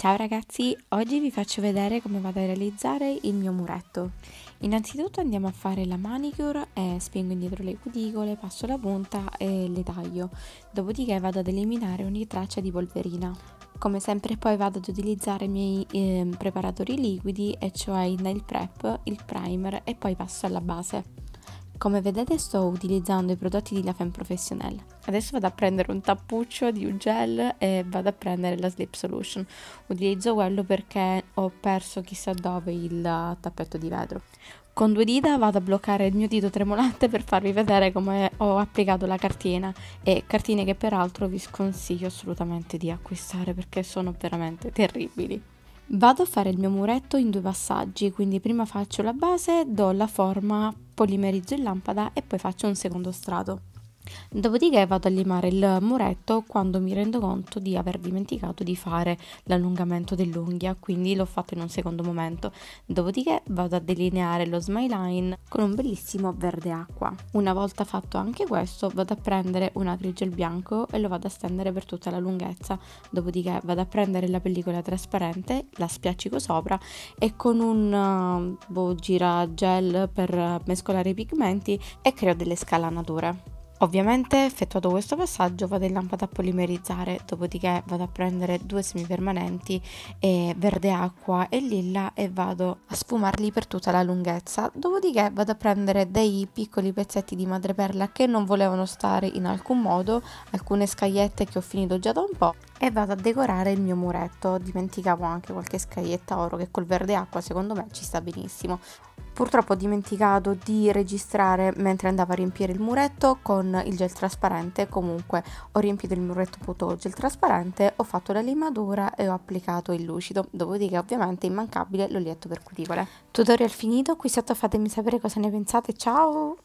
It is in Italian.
Ciao ragazzi, oggi vi faccio vedere come vado a realizzare il mio muretto. Innanzitutto andiamo a fare la manicure e spingo indietro le cuticole, passo la punta e le taglio. Dopodiché vado ad eliminare ogni traccia di polverina. Come sempre poi vado ad utilizzare i miei eh, preparatori liquidi, e cioè il nail prep, il primer e poi passo alla base. Come vedete sto utilizzando i prodotti di La Femme Professionnel. Adesso vado a prendere un tappuccio di Ugel e vado a prendere la Sleep Solution. Utilizzo quello perché ho perso chissà dove il tappetto di vetro. Con due dita vado a bloccare il mio dito tremolante per farvi vedere come ho applicato la cartina e cartine che peraltro vi sconsiglio assolutamente di acquistare perché sono veramente terribili. Vado a fare il mio muretto in due passaggi, quindi prima faccio la base, do la forma, polimerizzo in lampada e poi faccio un secondo strato. Dopodiché vado a limare il muretto quando mi rendo conto di aver dimenticato di fare l'allungamento dell'unghia, quindi l'ho fatto in un secondo momento. Dopodiché vado a delineare lo smile line con un bellissimo verde acqua. Una volta fatto anche questo vado a prendere un acrigel bianco e lo vado a stendere per tutta la lunghezza, dopodiché vado a prendere la pellicola trasparente, la spiaccico sopra e con un eh, boh, gira gel per eh, mescolare i pigmenti e creo delle scalanature. Ovviamente effettuato questo passaggio vado in lampada a polimerizzare, dopodiché vado a prendere due semipermanenti e verde acqua e lilla e vado a sfumarli per tutta la lunghezza, dopodiché vado a prendere dei piccoli pezzetti di madreperla che non volevano stare in alcun modo, alcune scagliette che ho finito già da un po' e vado a decorare il mio muretto. Dimenticavo anche qualche scaglietta oro che col verde acqua secondo me ci sta benissimo. Purtroppo ho dimenticato di registrare mentre andavo a riempire il muretto con il gel trasparente, comunque ho riempito il muretto tutto gel trasparente, ho fatto la limatura e ho applicato il lucido, dopodiché ovviamente è immancabile l'olietto per cuticole. Tutorial finito, qui sotto fatemi sapere cosa ne pensate, ciao!